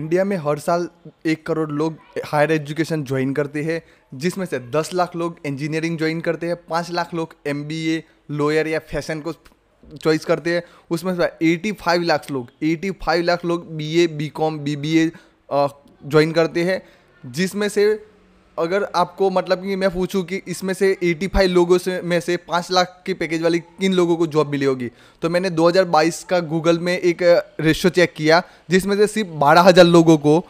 India में हर साल एक करोड़ लोग हायर एजुकेशन ज्वाइन करते हैं जिसमें से दस लाख लोग इंजीनियरिंग ज्वाइन करते हैं पाँच लाख लोग एम लॉयर या फैशन को चॉइस करते हैं उसमें से एटी फाइव लाख लोग एटी फाइव लाख लोग बीए बीकॉम बीबीए ज्वाइन करते हैं जिसमें से अगर आपको मतलब कि मैं पूछूं कि इसमें से 85 लोगों से में से पाँच लाख की पैकेज वाली किन लोगों को जॉब मिली होगी तो मैंने 2022 का गूगल में एक रेशो चेक किया जिसमें से सिर्फ बारह हज़ार लोगों को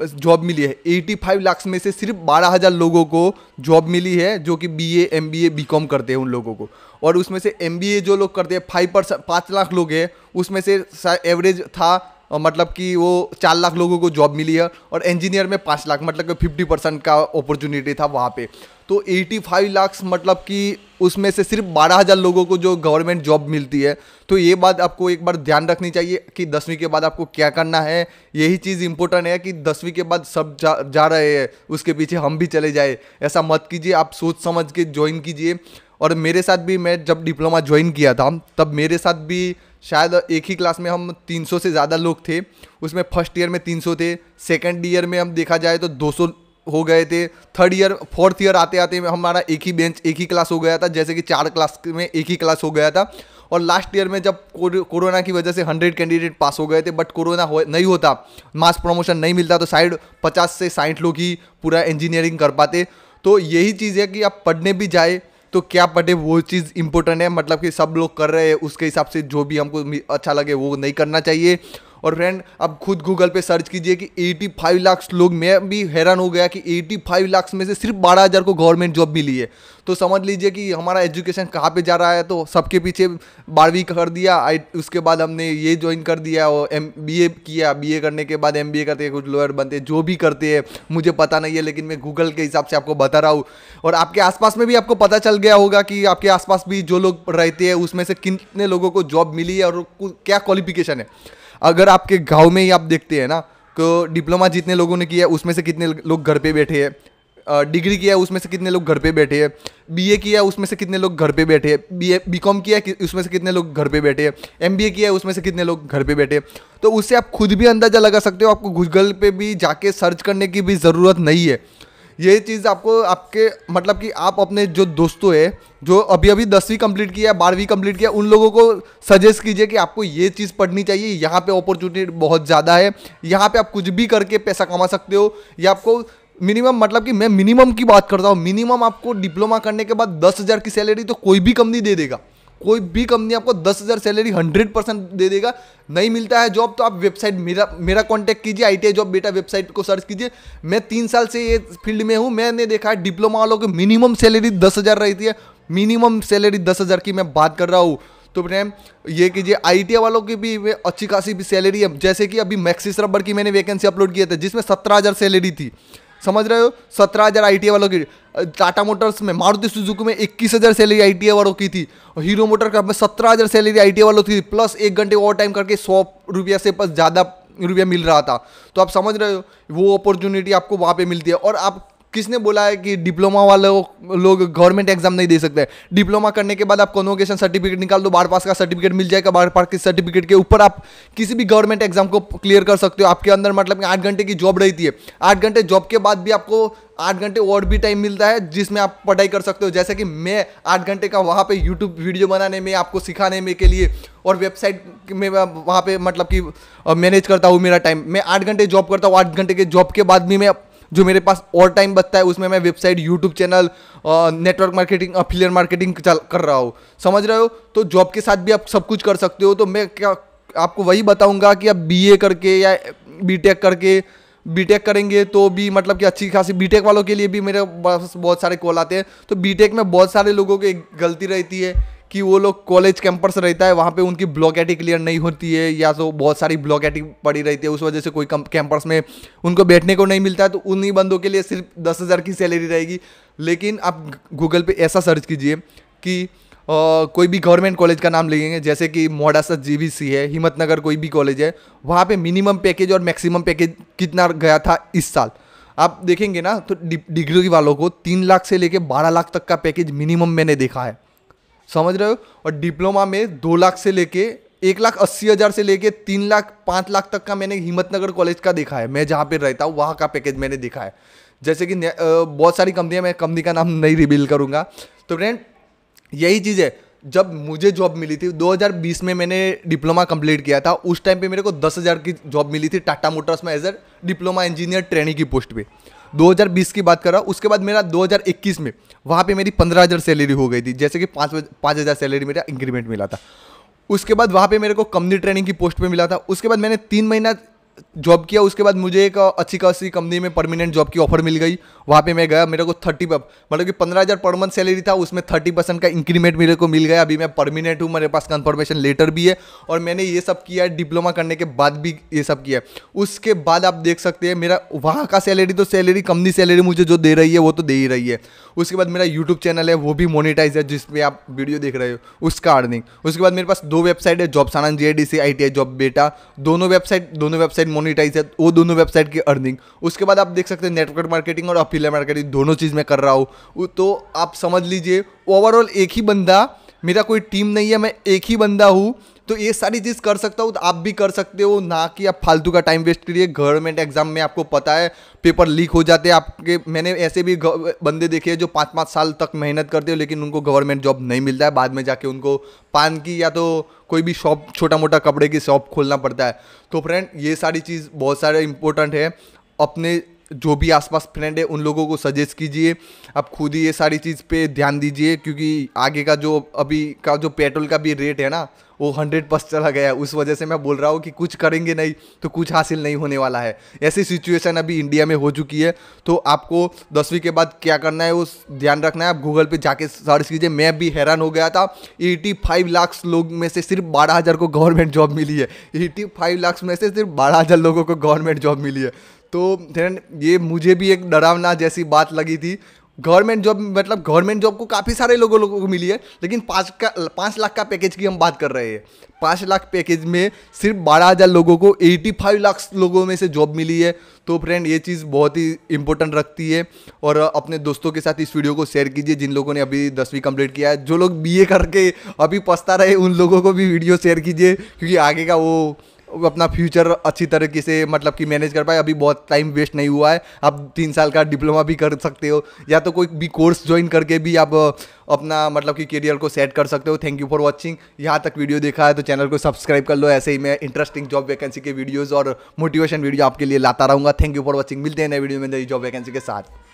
जॉब मिली है 85 लाख में से सिर्फ बारह हज़ार लोगों को जॉब मिली है जो कि B A M B A B com करते हैं उन लोगों को और उसमें से एम बी ए जो लोग करते हैं फाइव परसेंट पाँच लाख लोग हैं उसमें से एवरेज था मतलब कि वो चार लाख लोगों को जॉब मिली है और इंजीनियर में पाँच लाख मतलब कि फिफ्टी परसेंट का अपॉर्चुनिटी था वहाँ पे तो 85 लाख मतलब कि उसमें से सिर्फ बारह हज़ार लोगों को जो गवर्नमेंट जॉब मिलती है तो ये बात आपको एक बार ध्यान रखनी चाहिए कि दसवीं के बाद आपको क्या करना है यही चीज़ इम्पोर्टेंट है कि दसवीं के बाद सब जा जा रहे हैं उसके पीछे हम भी चले जाए ऐसा मत कीजिए आप सोच समझ के ज्वाइन कीजिए और मेरे साथ भी मैं जब डिप्लोमा ज्वाइन किया था तब मेरे साथ भी शायद एक ही क्लास में हम 300 से ज़्यादा लोग थे उसमें फर्स्ट ईयर में 300 थे सेकंड ईयर में हम देखा जाए तो 200 हो गए थे थर्ड ईयर फोर्थ ईयर आते आते हमारा एक ही बेंच एक ही क्लास हो गया था जैसे कि चार क्लास में एक ही क्लास हो गया था और लास्ट ईयर में जब कोरोना की वजह से हंड्रेड कैंडिडेट पास हो गए थे बट कोरोना हो, नहीं होता मास प्रमोशन नहीं मिलता तो साइड पचास से साठ लोग ही पूरा इंजीनियरिंग कर पाते तो यही चीज़ है कि आप पढ़ने भी जाए तो क्या पटे वो चीज़ इंपॉर्टेंट है मतलब कि सब लोग कर रहे हैं उसके हिसाब से जो भी हमको अच्छा लगे वो नहीं करना चाहिए और फ्रेंड अब खुद गूगल पे सर्च कीजिए कि 85 लाख लोग मैं भी हैरान हो गया कि 85 लाख में से सिर्फ बारह हज़ार को गवर्नमेंट जॉब मिली है तो समझ लीजिए कि हमारा एजुकेशन कहाँ पे जा रहा है तो सबके पीछे बारहवीं कर दिया आई उसके बाद हमने ये ज्वाइन कर दिया और एम बी ए किया बी ए करने के बाद एम बी ए करते हैं कुछ लॉयर बनते हैं जो भी करते हैं मुझे पता नहीं है लेकिन मैं गूगल के हिसाब से आपको बता रहा हूँ और आपके आसपास में भी आपको पता चल गया होगा कि आपके आसपास भी जो लोग रहते हैं उसमें से कितने लोगों को जॉब मिली है और क्या क्वालिफिकेशन है अगर आपके गाँव में ही आप देखते हैं ना तो डिप्लोमा जितने लोगों ने किया है उसमें से कितने लोग घर पे बैठे हैं डिग्री किया है उसमें से कितने लोग घर पे बैठे हैं बीए किया है उसमें से कितने लोग घर पे बैठे हैं बीए बीकॉम किया है उसमें से कितने लोग घर पे बैठे हैं एमबीए किया है उसमें से कितने लोग घर पे बैठे हैं तो उससे आप खुद भी अंदाज़ा लगा सकते हो आपको गूगल पे भी जाके सर्च करने की भी ज़रूरत नहीं है ये चीज़ आपको आपके मतलब कि आप अपने जो दोस्तों है जो अभी अभी दसवीं कंप्लीट किया बारहवीं कंप्लीट किया उन लोगों को सजेस्ट कीजिए कि आपको ये चीज़ पढ़नी चाहिए यहाँ पे अपॉर्चुनिटी बहुत ज़्यादा है यहाँ पे आप कुछ भी करके पैसा कमा सकते हो या आपको मिनिमम मतलब कि मैं मिनिमम की बात करता हूँ मिनिमम आपको डिप्लोमा करने के बाद दस हज़ार की सैलरी तो कोई भी कंपनी दे देगा कोई भी कंपनी आपको दस हज़ार सैलरी हंड्रेड परसेंट दे देगा नहीं मिलता है जॉब तो आप वेबसाइट मेरा मेरा कांटेक्ट कीजिए आई जॉब बेटा वेबसाइट को सर्च कीजिए मैं तीन साल से ये फील्ड में हूँ मैंने देखा है डिप्लोमा वालों की मिनिमम सैलरी दस हज़ार रहती है मिनिमम सैलरी दस हज़ार की मैं बात कर रहा हूँ तो मैम ये कीजिए आई वालों की भी अच्छी खासी भी सैलरी है जैसे कि अभी मैक्सिस रबर की मैंने वैकेंसी अपलोड किया था जिसमें सत्रह हज़ार सैलरी थी समझ रहे हो सत्रह हज़ार आई टी वालों की टाटा मोटर्स में मारुति सुजुकी में इक्कीस हज़ार सैलरी आई टी वालों की थी और हीरो मोटर का सत्रह हज़ार सैलरी आई टी वालों की प्लस एक घंटे ओवर टाइम करके सौ रुपया से बस ज़्यादा रुपया मिल रहा था तो आप समझ रहे हो वो अपॉर्चुनिटी आपको वहाँ पे मिलती है और आप किसने बोला है कि डिप्लोमा वाले लोग गवर्नमेंट एग्जाम नहीं दे सकते डिप्लोमा करने के बाद आप कन्वोकेशन सर्टिफिकेट निकाल दो बार पास का सर्टिफिकेट मिल जाएगा बार पास के सर्टिफिकेट के ऊपर आप किसी भी गवर्नमेंट एग्जाम को क्लियर कर सकते हो आपके अंदर मतलब कि आठ घंटे की जॉब रहती है आठ घंटे जॉब के बाद भी आपको आठ घंटे और भी टाइम मिलता है जिसमें आप पढ़ाई कर सकते हो जैसे कि मैं आठ घंटे का वहाँ पे यूट्यूब वीडियो बनाने में आपको सिखाने में के लिए और वेबसाइट में वहाँ पे मतलब कि मैनेज करता हूँ मेरा टाइम मैं आठ घंटे जॉब करता हूँ आठ घंटे के जॉब के बाद भी मैं जो मेरे पास और टाइम बचता है उसमें मैं website YouTube channel network marketing affiliate marketing कर रहा हूँ समझ रहे हो तो जॉब के साथ भी आप सब कुछ कर सकते हो तो मैं क्या आपको वही बताऊंगा कि आप बीए करके या बीटेक करके बीटेक करेंगे तो भी मतलब कि अच्छी खासी बीटेक वालों के लिए भी मेरे बहुत सारे कॉल आते हैं तो बीटेक में बहुत सारे लोगों की गलती रहती है कि वो लोग कॉलेज कैंपस रहता है वहाँ पे उनकी ब्लॉक एटी क्लियर नहीं होती है या तो बहुत सारी ब्लॉक एटी पड़ी रहती है उस वजह से कोई कैंपस में उनको बैठने को नहीं मिलता है तो उन्हीं बंदों के लिए सिर्फ दस हज़ार की सैलरी रहेगी लेकिन आप गूगल पे ऐसा सर्च कीजिए कि आ, कोई भी गवर्नमेंट कॉलेज का नाम लेंगे जैसे कि मोडासा सी है हिम्मतनगर कोई भी कॉलेज है वहाँ पे मिनिमम पैकेज और मैक्सिमम पैकेज कितना गया था इस साल आप देखेंगे ना तो डिग्री वालों को तीन लाख से लेकर बारह लाख तक का पैकेज मिनिमम मैंने देखा है समझ रहे हो और डिप्लोमा में दो लाख से लेके एक लाख अस्सी हज़ार से लेके तीन लाख पाँच लाख तक का मैंने हिम्मतनगर कॉलेज का देखा है मैं जहाँ पे रहता हूँ वहाँ का पैकेज मैंने देखा है जैसे कि बहुत सारी कंपनियाँ मैं कंपनी का नाम नहीं रिवील करूँगा तो फ्रेंड यही चीज़ है जब मुझे जॉब मिली थी 2020 में मैंने डिप्लोमा कंप्लीट किया था उस टाइम पे मेरे को 10,000 की जॉब मिली थी टाटा मोटर्स में as a diploma engineer training की पोस्ट पे 2020 की बात कर रहा हूँ उसके बाद मेरा 2021 में वहाँ पे मेरी 15000 सैलरी हो गई थी जैसे कि पाँच पाँच हज़ार सैलरी मेरा इंक्रीमेंट मिला था उसके बाद वहाँ पे मेरे को कंपनी ट्रेनिंग की पोस्ट पे मिला था उसके बाद मैंने तीन महीना जॉब किया उसके बाद मुझे एक अच्छी खासी कंपनी में परमानेंट जॉब की ऑफर मिल गई वहाँ पे मैं गया मेरे को थर्टी मतलब कि पंद्रह हज़ार पर मंथ सैलरी था उसमें थर्टी परसेंट का इंक्रीमेंट मेरे को मिल गया अभी मैं परमानेंट हूँ मेरे पास कंफर्मेशन लेटर भी है और मैंने ये सब किया है डिप्लोमा करने के बाद भी ये सब किया है उसके बाद आप देख सकते हैं मेरा वहाँ का सैलरी तो सैलरी कंपनी सैलरी मुझे जो दे रही है वो तो दे ही रही है उसके बाद मेरा यूट्यूब चैनल है वो भी मोनिटाइज है जिसमें आप वीडियो देख रहे हो उसका अर्निंग उसके बाद मेरे पास दो वेबसाइट है जॉब सानंद जी आई टी आई जॉब बेटा दोनों वेबसाइट दोनों वेबसाइट मोनिट मोनिटाइज है वो दोनों वेबसाइट की अर्निंग उसके बाद आप देख सकते हैं नेटवर्क मार्केटिंग और अपीलर मार्केटिंग दोनों चीज़ में कर रहा हूँ तो आप समझ लीजिए ओवरऑल एक ही बंदा मेरा कोई टीम नहीं है मैं एक ही बंदा हूँ तो ये सारी चीज़ कर सकता हूँ तो आप भी कर सकते हो ना कि आप फालतू का टाइम वेस्ट करिए गवर्नमेंट एग्जाम में आपको पता है पेपर लीक हो जाते हैं आपके मैंने ऐसे भी बंदे देखे हैं जो पाँच पाँच साल तक मेहनत करते हो लेकिन उनको गवर्नमेंट जॉब नहीं मिलता है बाद में जाके उनको पान की या तो कोई भी शॉप छोटा मोटा कपड़े की शॉप खोलना पड़ता है तो फ्रेंड ये सारी चीज़ बहुत सारे इंपॉर्टेंट है अपने जो भी आसपास फ्रेंड है उन लोगों को सजेस्ट कीजिए आप खुद ही ये सारी चीज़ पे ध्यान दीजिए क्योंकि आगे का जो अभी का जो पेट्रोल का भी रेट है ना वो हंड्रेड प्लस चला गया है उस वजह से मैं बोल रहा हूँ कि कुछ करेंगे नहीं तो कुछ हासिल नहीं होने वाला है ऐसी सिचुएशन अभी इंडिया में हो चुकी है तो आपको दसवीं के बाद क्या करना है वो ध्यान रखना है आप गूगल पे जाके सर्च कीजिए मैं भी हैरान हो गया था एटी फाइव लाख लोग में से सिर्फ बारह हज़ार को गवर्नमेंट जॉब मिली है फाइव लाख में से सिर्फ बारह हज़ार लोगों को गवर्नमेंट जॉब मिली है तो फ्रेंड ये मुझे भी एक डरावना जैसी बात लगी थी गवर्नमेंट जॉब मतलब गवर्नमेंट जॉब को काफ़ी सारे लोगों लोगों को मिली है लेकिन पाँच का पाँच लाख का पैकेज की हम बात कर रहे हैं पाँच लाख पैकेज में सिर्फ बारह हज़ार लोगों को एटी फाइव लाख लोगों में से जॉब मिली है तो फ्रेंड ये चीज़ बहुत ही इंपॉर्टेंट रखती है और अपने दोस्तों के साथ इस वीडियो को शेयर कीजिए जिन लोगों ने अभी दसवीं कंप्लीट किया है जो लोग बी करके अभी पछता रहे उन लोगों को भी वीडियो शेयर कीजिए क्योंकि आगे का वो अपना फ्यूचर अच्छी तरीके से मतलब कि मैनेज कर पाए अभी बहुत टाइम वेस्ट नहीं हुआ है आप तीन साल का डिप्लोमा भी कर सकते हो या तो कोई भी कोर्स ज्वाइन करके भी आप अपना मतलब कि करियर को सेट कर सकते हो थैंक यू फॉर वॉचिंग यहाँ तक वीडियो देखा है तो चैनल को सब्सक्राइब कर लो ऐसे ही मैं इंटरेस्टिंग जॉब वैकेंसी के वीडियोज़ और मोटिवेशन वीडियो आपके लिए लाता रहूँगा थैंक यू फॉर वॉचिंग मिलते हैं नए वीडियो में नई जॉब वैकेंसी के साथ